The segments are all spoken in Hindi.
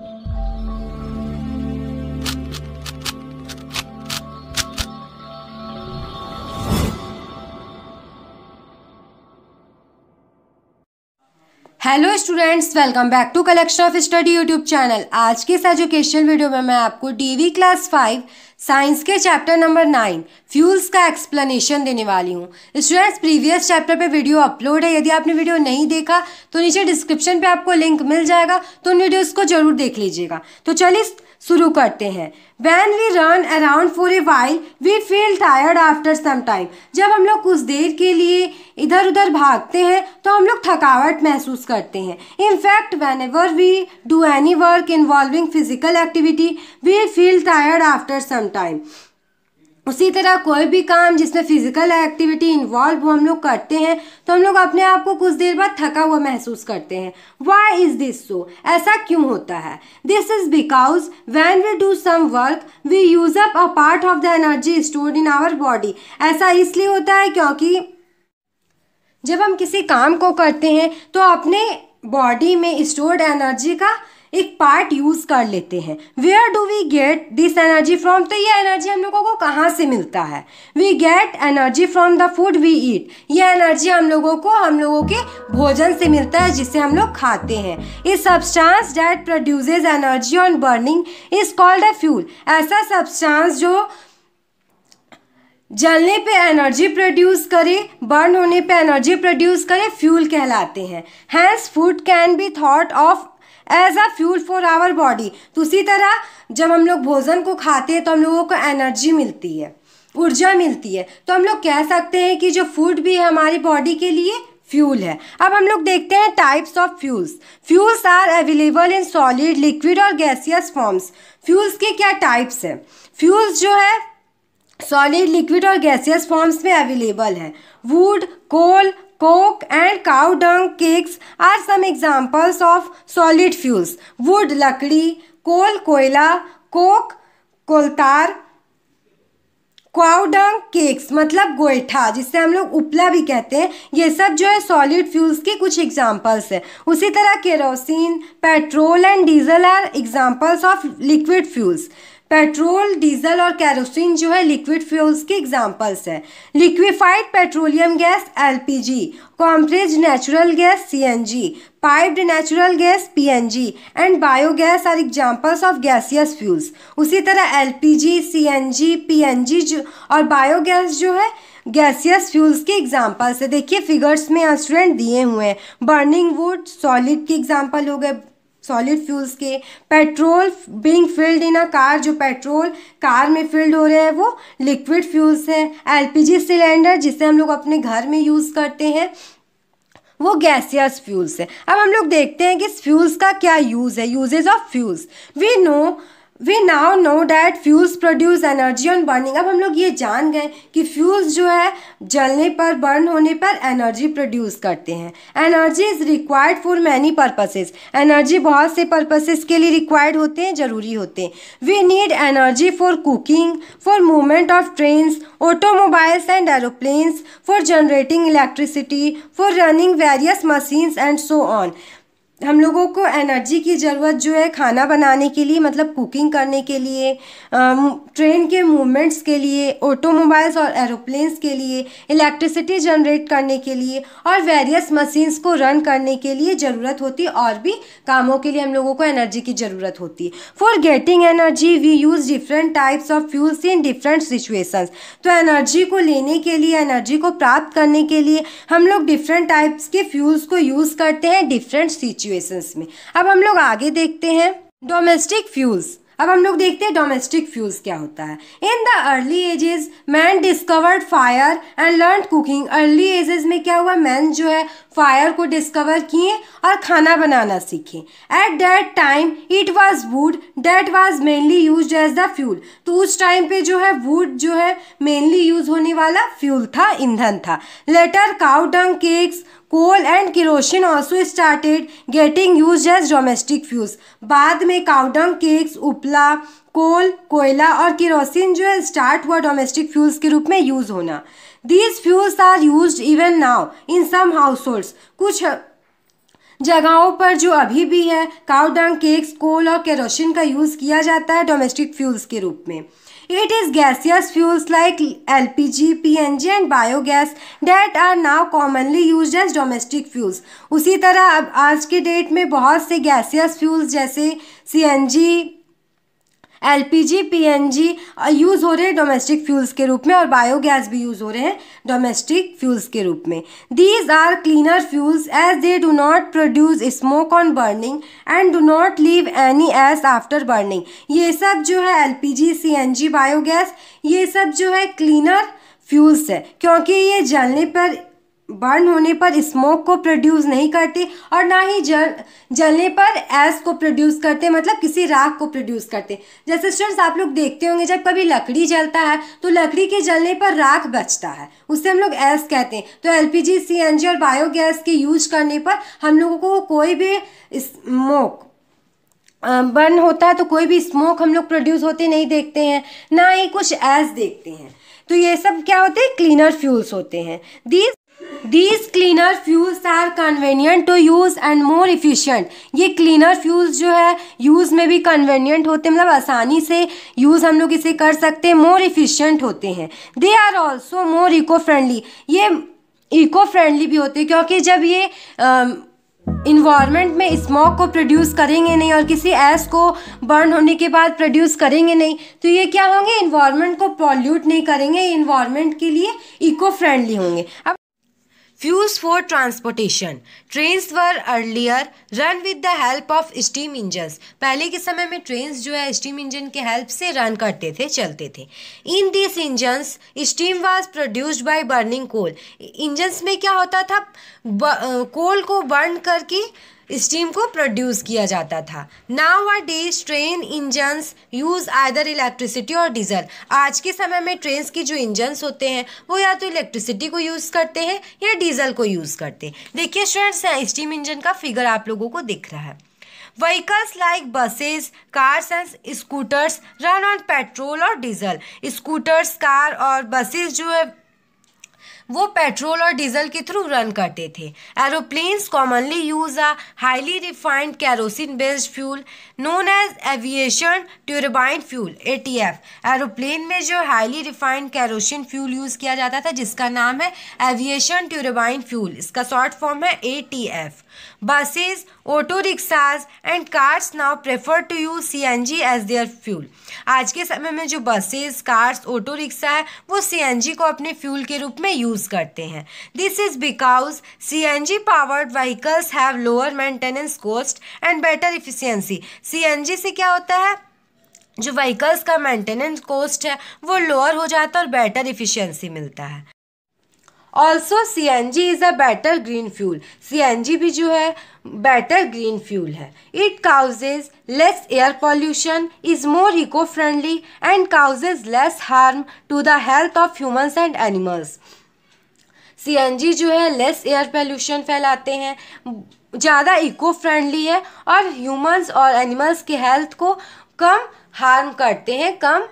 うん hello students welcome back to collection of study YouTube channel आज के इस एजुकेशन वीडियो में मैं आपको डीवी क्लास फाइव साइंस के चैप्टर नंबर नाइन फ्यूल्स का एक्सप्लेनेशन देने वाली हूँ स्टूडेंट्स प्रीवियस चैप्टर पे वीडियो अपलोड है यदि आपने वीडियो नहीं देखा तो नीचे डिस्क्रिप्शन पे आपको लिंक मिल जाएगा तो उन वीडियोज़ को जरूर देख लीजिएगा तो चलिए शुरू करते हैं when we run around for a while we feel tired after some time जब हम लोग कुछ देर के लिए इधर उधर भागते हैं तो हम लोग थकावट महसूस करते हैं in fact whenever we do any work involving physical activity we feel tired after some time उसी तरह कोई भी काम जिसमें फिजिकल एक्टिविटी इन्वॉल्व हो हम लोग करते हैं तो हम लोग अपने आप को कुछ देर बाद थका हुआ महसूस करते हैं वाई इज दिस सो ऐसा क्यों होता है this is because when we do some work we use up a part of the energy stored in our body ऐसा इसलिए होता है क्योंकि जब हम किसी काम को करते हैं तो अपने बॉडी में स्टोर्ड एनर्जी का एक पार्ट यूज कर लेते हैं where do we get this energy from तो ये एनर्जी हम लोगों को कहाँ से मिलता है we get energy from the food we eat ये एनर्जी हम लोगों को हम लोगों के भोजन से मिलता है जिसे हम लोग खाते हैं इस substance that produces energy on burning is called a fuel ऐसा सब्सटेंस जो जलने पे एनर्जी प्रोड्यूस करे बर्न होने पे एनर्जी प्रोड्यूस करे फ्यूल कहलाते हैं hence food can be thought of as a fuel for our body तो उसी तरह जब हम लोग भोजन को खाते हैं तो हम लोगों को एनर्जी मिलती है ऊर्जा मिलती है तो हम लोग कह सकते हैं कि जो फूड भी है हमारी बॉडी के लिए फ्यूल है अब हम लोग देखते हैं types of fuels fuels are available in solid liquid और गैसियस फॉर्म्स फ्यूल्स के क्या टाइप्स हैं फ्यूल्स जो है सॉलिड लिक्विड और गैसियस फॉर्म्स में अवेलेबल है wood coal coke and cow dung cakes are some examples of solid fuels. Wood, lakdi, coal, koila, coke, koltar, cow dung cakes मतलब गोईठा जिसे हम लोग उपला भी कहते हैं ये सब जो है सॉलिड फ्यूल्स के कुछ एग्जांपल्स है उसी तरह kerosene petrol and diesel are examples of liquid fuels petrol diesel और कैरोसिन जो है लिक्विड फ्यूल्स के एग्जाम्पल्स हैं liquefied petroleum gas LPG compressed natural gas CNG piped natural gas PNG and biogas are examples of gaseous fuels उसी तरह एलपीजी सीएनजी पीएनजी जो और बायोगैस जो है गैसियस फ्यूल्स के एग्जाम्पल्स है देखिए फिगर्स में स्टूडेंट दिए हुए हैं बर्निंग वुड सॉलिड के एग्जाम्पल हो गए सॉलिड फ्यूल्स के petrol being filled in a car जो पेट्रोल कार में फिल्ड हो रहे हैं वो लिक्विड फ्यूल्स हैं एलपीजी सिलेंडर जिसे हम लोग अपने घर में यूज़ करते हैं वो गैसियस फ्यूल्स है अब हम लोग देखते हैं कि इस फ्यूल्स का क्या यूज़ है uses of fuels we know we now know that fuels produce energy on burning अब हम लोग ये जान गए कि फ्यूल्स जो है जलने पर बर्न होने पर एनर्जी प्रोड्यूस करते हैं energy is required for many purposes energy बहुत से पर्पसेज के लिए रिक्वायर्ड होते हैं ज़रूरी होते हैं we need energy for cooking for movement of trains automobiles and aeroplanes for generating electricity for running various machines and so on हम लोगों को एनर्जी की ज़रूरत जो है खाना बनाने के लिए मतलब कुकिंग करने के लिए ट्रेन के मूवमेंट्स के लिए ऑटोमोबाइल्स और एरोप्लेन्स के लिए इलेक्ट्रिसिटी जनरेट करने के लिए और वेरियस मशीन्स को रन करने के लिए ज़रूरत होती है और भी कामों के लिए हम लोगों को एनर्जी की ज़रूरत होती है for getting energy we use different types of fuels in different situations तो एनर्जी को लेने के लिए एनर्जी को प्राप्त करने के लिए हम लोग डिफरेंट टाइप्स के फ्यूल्स को यूज़ करते हैं डिफरेंट सिचुएस सिचुएशंस में अब हम लोग आगे देखते हैं डोमेस्टिक फ्यूल्स अब हम लोग देखते हैं डोमेस्टिक फ्यूल्स क्या होता है in the early ages man discovered fire and learn cooking early ages में क्या हुआ मैन जो है फायर को डिस्कवर किए और खाना बनाना सीखे at that time it was wood that was mainly use as the fuel तो उस टाइम पे जो है वुड जो है मेनली यूज होने वाला फ्यूल था ईंधन था later cow dung cakes coal and kerosene also started getting use as domestic fuels बाद में काउडम केक्स उपला कोल कोयला और किरोसिन जो है स्टार्ट हुआ डोमेस्टिक फ्यूल्स के रूप में यूज़ होना these fuels are use even now in some households कुछ जगहों पर जो अभी भी है काउडम केक्स कोल और केरोसिन का यूज़ किया जाता है डोमेस्टिक फ्यूल्स के रूप में It is gaseous fuels like LPG, PNG and biogas that are now commonly used as domestic fuels. उसी तरह अब आज के डेट में बहुत से gaseous fuels जैसे CNG, एलपीजी पीएनजी यूज़ हो रहे हैं डोमेस्टिक फ्यूल्स के रूप में और बायोगैस भी यूज़ हो रहे हैं डोमेस्टिक फ्यूल्स के रूप में these are cleaner fuels as they do not produce smoke on burning and do not leave any ash after burning ये सब जो है L P G C N G biogas ये सब जो है क्लीनर फ्यूल्स है क्योंकि ये जलने पर बर्न होने पर स्मोक को प्रोड्यूस नहीं करते और ना ही जल जलने पर एस को प्रोड्यूस करते मतलब किसी राख को प्रोड्यूस करते जैसे स्टूडेंट्स आप लोग देखते होंगे जब कभी लकड़ी जलता है तो लकड़ी के जलने पर राख बचता है उसे हम लोग एस कहते हैं तो एलपीजी सीएनजी और बायोगैस के यूज करने पर हम लोगों को कोई भी स्मोक बर्न होता है तो कोई भी स्मोक हम लोग प्रोड्यूस होते नहीं देखते हैं ना ही कुछ एस देखते हैं तो ये सब क्या होते हैं क्लीनर फ्यूल्स होते हैं these these cleaner fuels are convenient to use and more efficient ये क्लीनर फ्यूल्स जो है यूज़ में भी कन्वीनियंट होते हैं मतलब आसानी से यूज़ हम लोग इसे कर सकते हैं मोर इफ़िशियंट होते हैं they are also more eco friendly ये इको फ्रेंडली भी होते हैं क्योंकि जब ये इन्वायरमेंट में स्मोक को प्रोड्यूस करेंगे नहीं और किसी ऐस को बर्न होने के बाद प्रोड्यूस करेंगे नहीं तो ये क्या होंगे इन्वायरमेंट को पॉल्यूट नहीं करेंगे इन्वायरमेंट के लिए इको फ्रेंडली होंगे अब Fuels for transportation. Trains were earlier run with the help of steam engines. पहले के समय में trains जो है steam engine के help से run करते थे चलते थे In these engines, steam was produced by burning coal. Engines में क्या होता था कोल को बर्न करके स्टीम को प्रोड्यूस किया जाता था nowadays train engine use either electricity और डीजल आज के समय में ट्रेन के जो इंजन्स होते हैं वो या तो इलेक्ट्रिसिटी को यूज़ करते हैं या डीजल को यूज़ करते हैं देखिए स्टूडेंट्स स्टीम इंजन का फिगर आप लोगों को दिख रहा है vehicles like buses cars and scooters run on petrol और डीजल स्कूटर्स कार और बसेस जो है वो पेट्रोल और डीजल के थ्रू रन करते थे aeroplanes commonly use a highly refined kerosene based fuel known as aviation turbine fuel A T F aeroplane में जो highly refined kerosene fuel use किया जाता था जिसका नाम है एविएशन ट्यूरबाइन फ्यूल इसका शॉर्ट फॉर्म है A T F Buses, auto rickshaws and cars now prefer to use C N G as their fuel आज के समय में जो बसेस कार्स ऑटो रिक्शा है वो सी एन जी को अपने फ्यूल के रूप में यूज़ करते हैं this is because C N G powered vehicles have lower maintenance cost and better efficiency C N G से क्या होता है जो व्हीकल्स का मेंटेनेंस कॉस्ट है वो लोअर हो जाता है और बेटर इफिशियंसी मिलता है also C N G is a better green fuel C N G भी जो है बेटर ग्रीन फ्यूल है it causes less air pollution is more eco friendly and causes less harm to the health of humans and animals C N G जो है लेस एयर पॉल्यूशन फैलाते हैं ज़्यादा इको फ्रेंडली है और ह्यूमन्स और एनिमल्स की हेल्थ को कम हार्म करते हैं कम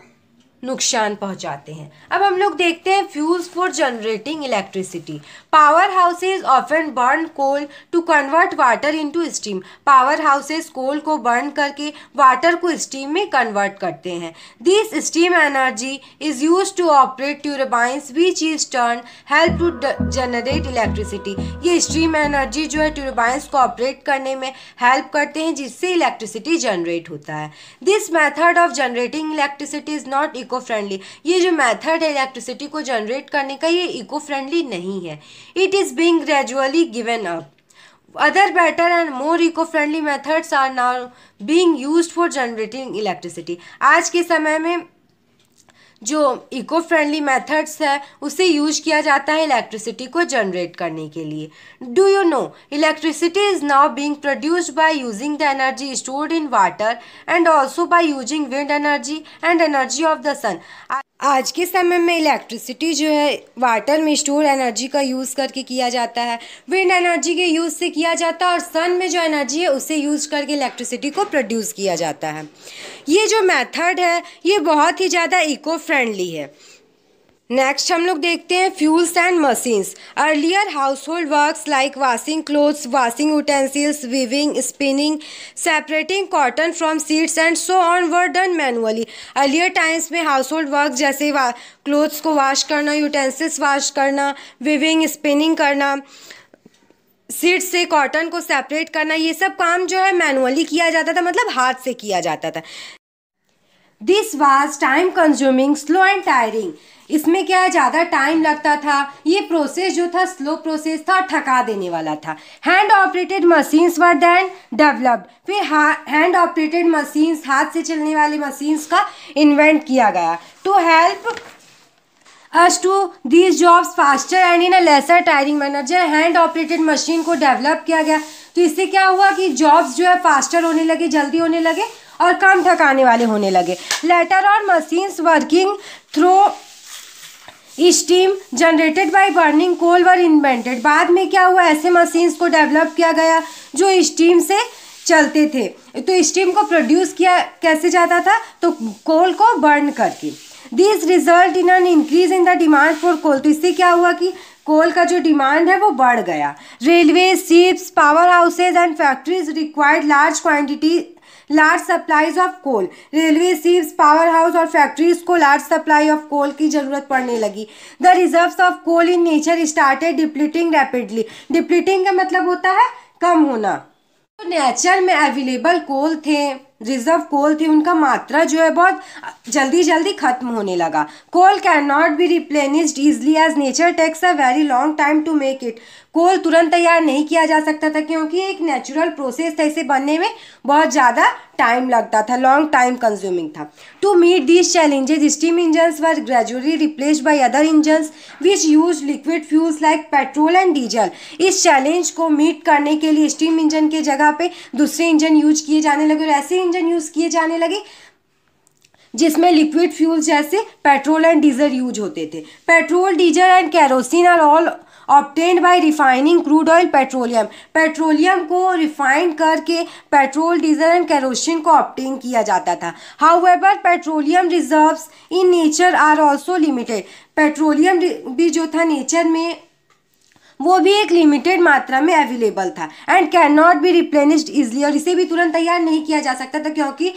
नुकसान पहुंचाते हैं अब हम लोग देखते हैं fuels for generating electricity power houses often burn coal to convert water into steam power houses coal को बर्न करके वाटर को स्टीम में कन्वर्ट करते हैं this steam energy is use to operate turbines which is turn help to generate electricity ये स्टीम एनर्जी जो है ट्यूरबाइंस को ऑपरेट करने में हेल्प करते हैं जिससे इलेक्ट्रिसिटी जनरेट होता है this method of generating electricity is not eco friendly ये जो मैथड है इलेक्ट्रिसिटी को जनरेट करने का ये इको फ्रेंडली नहीं है it is being gradually given up. Other better and more eco-friendly methods are now being used for generating electricity. आज के समय में जो इको फ्रेंडली मेथड्स है उसे यूज किया जाता है इलेक्ट्रिसिटी को जनरेट करने के लिए do you know electricity is now being produced by using the energy stored in water and also by using wind energy and energy of the sun आज के समय में इलेक्ट्रिसिटी जो है वाटर में स्टोर एनर्जी का यूज़ करके किया जाता है विंड एनर्जी के यूज़ से किया जाता है और सन में जो एनर्जी है उसे यूज़ करके इलेक्ट्रिसिटी को प्रोड्यूस किया जाता है ये जो मेथड है ये बहुत ही ज़्यादा इको फ्रेंडली है नेक्स्ट हम लोग देखते हैं fuels and machines earlier household works like washing clothes washing utensils weaving spinning separating cotton from seeds and so on were done manually earlier times में हाउस होल्ड वर्क जैसे क्लोथ्स को वाश करना यूटेंसिल्स वाश करना वीविंग स्पिनिंग करना सीड से कॉटन को सेपरेट करना ये सब काम जो है मैनुअली किया जाता था मतलब हाथ से किया जाता था this was time consuming slow and tiring इसमें क्या है ज़्यादा टाइम लगता था ये प्रोसेस जो था स्लो प्रोसेस था और थका देने वाला था hand operated machines were then developed फिर हैंड ऑपरेटेड मशीन्स हाथ से चलने वाली मशीन्स का इन्वेंट किया गया to help us to these jobs faster and in a lesser tiring manner जो हैंड ऑपरेटेड मशीन को डेवलप किया गया तो इससे क्या हुआ कि जॉब्स जो है फास्टर होने लगे जल्दी होने लगे और कम थकाने वाले होने लगे लेटर और machines working through steam generated by burning coal were invented बाद में क्या हुआ ऐसे मशीन्स को डेवलप किया गया जो स्टीम से चलते थे तो स्टीम को प्रोड्यूस किया कैसे जाता था तो कोल को बर्न करके this result in an increase in the demand for coal तो इससे क्या हुआ कि कोल का जो डिमांड है वो बढ़ गया railway ships power houses and factories required large quantity large supplies of coal railway सीव्स पावर हाउस और फैक्ट्रीज को लार्ज सप्लाई ऑफ कोल की जरूरत पड़ने लगी the reserve of coal in nature started depleting rapidly depleting का मतलब होता है कम होना तो नेचर में अवेलेबल कोल थे रिजर्व कोल थी उनका मात्रा जो है बहुत जल्दी जल्दी खत्म होने लगा coal can not be replenished easily as nature takes a very long time to make it coal तुरंत तैयार नहीं किया जा सकता था क्योंकि एक नेचुरल प्रोसेस था इसे बनने में बहुत ज़्यादा टाइम लगता था लॉन्ग टाइम कंज्यूमिंग था to meet these challenges steam engines were gradually replace by other engines which use liquid fuels like petrol and diesel इस चैलेंज को मीट करने के लिए स्टीम इंजन के जगह पे दूसरे इंजन यूज किए जाने लगे और ऐसे इंजन यूज किए जाने लगे जिसमें लिक्विड फ्यूल्स जैसे पेट्रोल एंड डीजल यूज होते थे petrol diesel and kerosene are all obtained by refining crude oil petroleum petroleum को रिफाइंड करके पेट्रोल डीजल एंड कैरोसिन को ऑप्टेन किया जाता था however petroleum reserve in nature are also limited petroleum भी जो था नेचर में वो भी एक लिमिटेड मात्रा में अवेलेबल था and can not be replenished easily और इसे भी तुरंत तैयार नहीं किया जा सकता था क्योंकि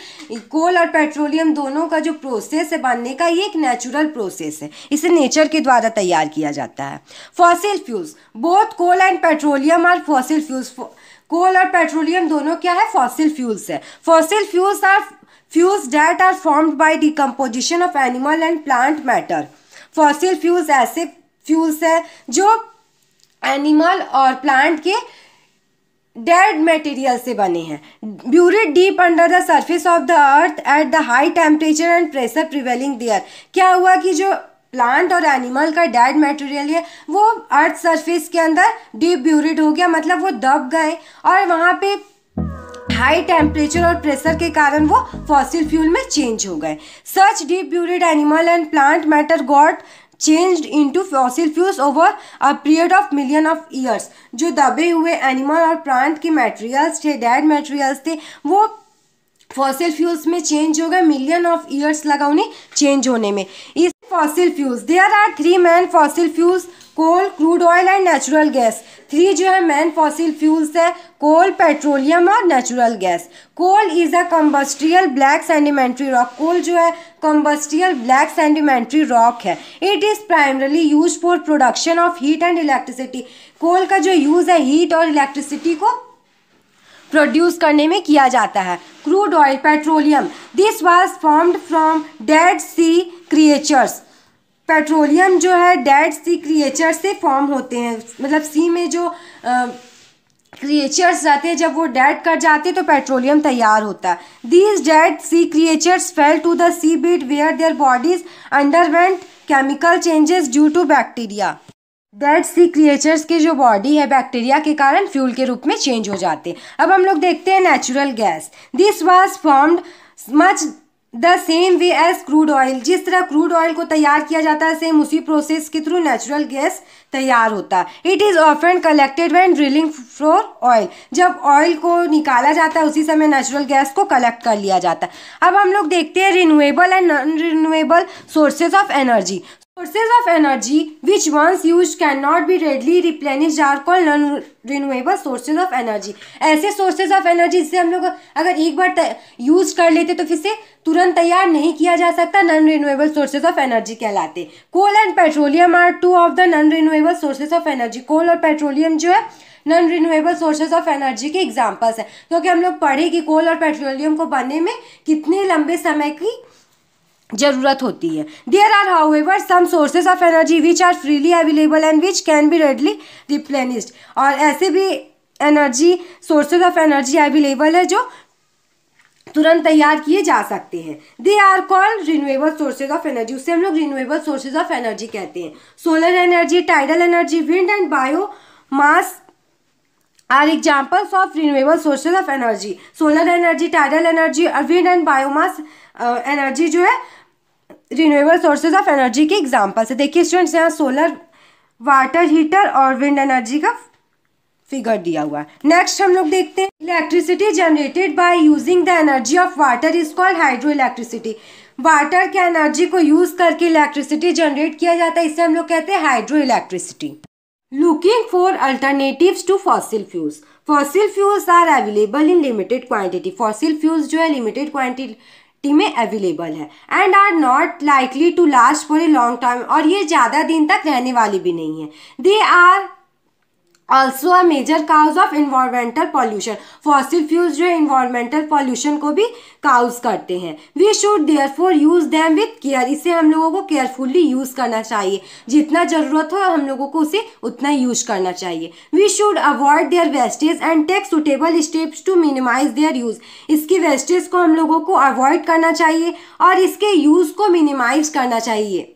कोल और पेट्रोलियम दोनों का जो प्रोसेस है बनने का ये एक नेचुरल प्रोसेस है इसे नेचर के द्वारा तैयार किया जाता है fossil fuels both coal and petroleum are fossil fuels coal और पेट्रोलियम दोनों क्या है फॉसिल फ्यूल्स है fossil fuels are fuels that are formed by decomposition of animal and plant matter fossil fuels ऐसे फ्यूल्स है जो एनिमल और प्लांट के डेड मटेरियल से बने हैं buried deep under the surface of the earth at the high temperature and pressure prevailing there क्या हुआ कि जो प्लांट और एनिमल का डेड मटेरियल है वो अर्थ सरफेस के अंदर डीप ब्यूरिड हो गया मतलब वो दब गए और वहाँ पे हाई टेम्परेचर और प्रेशर के कारण वो फॉसिल फ्यूल में चेंज हो गए such deep buried animal and plant matter got changed into fossil fuels over a period of million of years जो दबे हुए एनिमल और प्लांट के मटेरियल्स थे डेड मटेरियल्स थे वो फॉसिल फ्यूल्स में चेंज हो गए मिलियन ऑफ ईयर्स लगा उन्हें चेंज होने में इस fossil fuels there are three main fossil fuels coal crude oil and natural gas three जो है मेन फॉसिल फ्यूल्स है कोल पेट्रोलियम और natural gas coal is a combustible black sedimentary rock coal जो है कम्बस्ट्रियल ब्लैक सेंडिमेंट्री रॉक है it is primarily use for production of heat and electricity coal का जो यूज़ है हीट और इलेक्ट्रिसिटी को प्रोड्यूस करने में किया जाता है crude oil petroleum this was formed from dead sea creatures petroleum जो है डेड सी क्रिएचर से फॉर्म होते हैं मतलब सी में जो क्रिएचर्स रहते हैं जब वो डेड कर जाते हैं तो पेट्रोलियम तैयार होता है these dead sea creatures fell to the sea bed where their bodies underwent chemical changes due to bacteria dead sea creatures के जो बॉडी है बैक्टीरिया के कारण फ्यूल के रूप में चेंज हो जाते हैं अब हम लोग देखते हैं natural gas this was formed much the same way as crude oil जिस तरह क्रूड ऑयल को तैयार किया जाता है सेम उसी प्रोसेस के थ्रू नेचुरल गैस तैयार होता है it is often collected when drilling for oil जब ऑयल को निकाला जाता है उसी समय नेचुरल गैस को कलेक्ट कर लिया जाता है अब हम लोग देखते हैं renewable and non renewable sources of energy Sources of energy which once used cannot be readily replenished are called non renewable sources of energy. ऐसे sources of energy जिसे हम लोग अगर एक बार यूज कर लेते तो फिर से तुरंत तैयार नहीं किया जा सकता non renewable sources of energy कहलाते coal and petroleum are two of the non renewable sources of energy coal और पेट्रोलियम जो है non renewable sources of energy के एग्जाम्पल्स हैं तो क्योंकि हम लोग पढ़े कि कोल और पेट्रोलियम को बनने में कितने लंबे समय की जरूरत होती है there are ever some sources of energy which are freely available and which can be readily replenished और ऐसे भी energy sources of energy available है जो तुरंत तैयार किए जा सकते हैं they are called renewable sources of energy उसे हम लोग रिन्यूएबल सोर्सेज ऑफ एनर्जी कहते हैं solar energy tidal energy wind and biomass are examples of renewable sources of energy solar energy tidal energy और विंड एंड uh, जो है रिन्यूएबल सोर्सेज ऑफ एनर्जी के एग्जाम्पल्स है देखिए स्टूडेंट्स यहाँ सोलर वाटर हीटर और विंड एनर्जी का फिगर दिया हुआ है नेक्स्ट हम लोग देखते हैं electricity generated by using the energy of water is called hydro electricity water के एनर्जी को यूज करके इलेक्ट्रिसिटी जनरेट किया जाता है इसे हम लोग कहते हैं hydro electricity Looking for alternatives to fossil fuels. Fossil fuels are available in limited quantity. Fossil fuels जो है limited quantity क्वांटिटी में अवेलेबल है and are not likely to last for a long time और ये ज़्यादा दिन तक रहने वाली भी नहीं है they are also a major cause of environmental pollution fossil fuels जो है इन्वायरमेंटल पॉल्यूशन को भी काउज करते हैं we should therefore use them with care इसे हम लोगों को केयरफुल्ली यूज करना चाहिए जितना जरूरत हो हम लोगों को उसे उतना यूज करना चाहिए we should avoid their wastage and take suitable steps to minimise their use इसकी वेस्टेज को हम लोगों को अवॉइड करना चाहिए और इसके यूज को मिनिमाइज करना चाहिए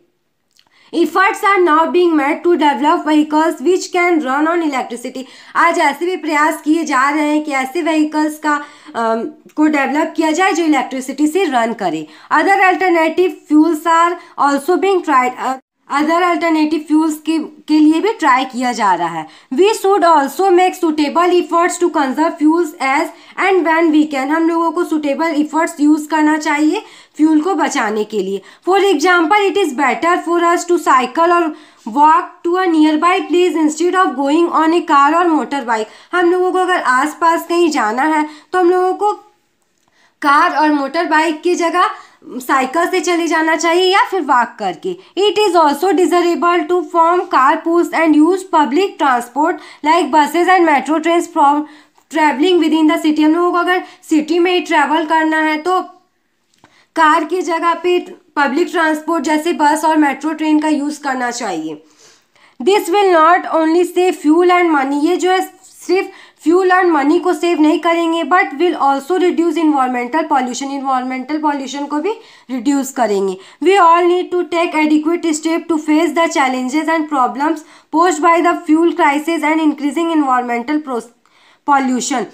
efforts are now being made to develop vehicles which can run on electricity आज ऐसे भी प्रयास किए जा रहे हैं कि ऐसे vehicles का um, को develop किया जाए जो electricity से run करे other alternative fuels are also being tried uh, other alternative fuels के के लिए भी ट्राई किया जा रहा है we should also make suitable efforts to conserve fuels as and when we can हम लोगों को सुटेबल इफर्ट्स यूज़ करना चाहिए फ्यूल को बचाने के लिए for example it is better for us to cycle और walk to a nearby place instead of going on a car और मोटर बाइक हम लोगों को अगर आस पास कहीं जाना है तो हम लोगों को कार और मोटर बाइक की जगह साइकिल से चले जाना चाहिए या फिर वॉक करके it is also desirable to form car post and use public transport like buses and metro train from travelling within the city हम लोगों को अगर सिटी में ही ट्रैवल करना है तो कार की जगह पे पब्लिक ट्रांसपोर्ट जैसे बस और मेट्रो ट्रेन का यूज़ करना चाहिए this will not only save fuel and money ये जो है सिर्फ फ्यूल एंड मनी को सेव नहीं करेंगे but will also reduce environmental pollution environmental pollution को भी रिड्यूस करेंगे we all need to take adequate step to face the challenges and problems posed by the fuel crisis and increasing environmental pollution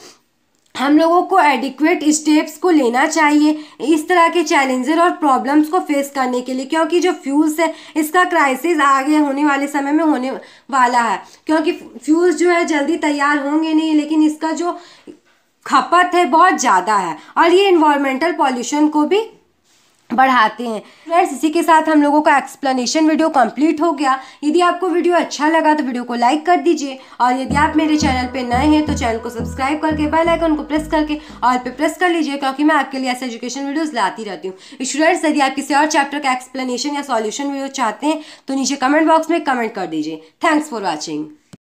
हम लोगों को एडिक्वेट स्टेप्स को लेना चाहिए इस तरह के चैलेंजेस और प्रॉब्लम्स को फेस करने के लिए क्योंकि जो फ्यूल्स है इसका क्राइसिस आगे होने वाले समय में होने वाला है क्योंकि फ्यूल्स जो है जल्दी तैयार होंगे नहीं लेकिन इसका जो खपत है बहुत ज़्यादा है और ये इन्वायरमेंटल पॉल्यूशन को भी बढ़ाते हैं फ्रेंड्स इसी के साथ हम लोगों का एक्सप्लेनेशन वीडियो कंप्लीट हो गया यदि आपको वीडियो अच्छा लगा तो वीडियो को लाइक कर दीजिए और यदि आप मेरे चैनल पे नए हैं तो चैनल को सब्सक्राइब करके बेल आइकन को प्रेस करके और पे प्रेस कर लीजिए क्योंकि मैं आपके लिए ऐसे एजुकेशन वीडियोज़ लाती रहती हूँ स्टूडेंट्स यदि आप किसी और चैप्टर का एक्सप्लेनेशन या सॉल्यूशन वीडियो चाहते हैं तो नीचे कमेंट बॉक्स में कमेंट कर दीजिए थैंक्स फॉर वॉचिंग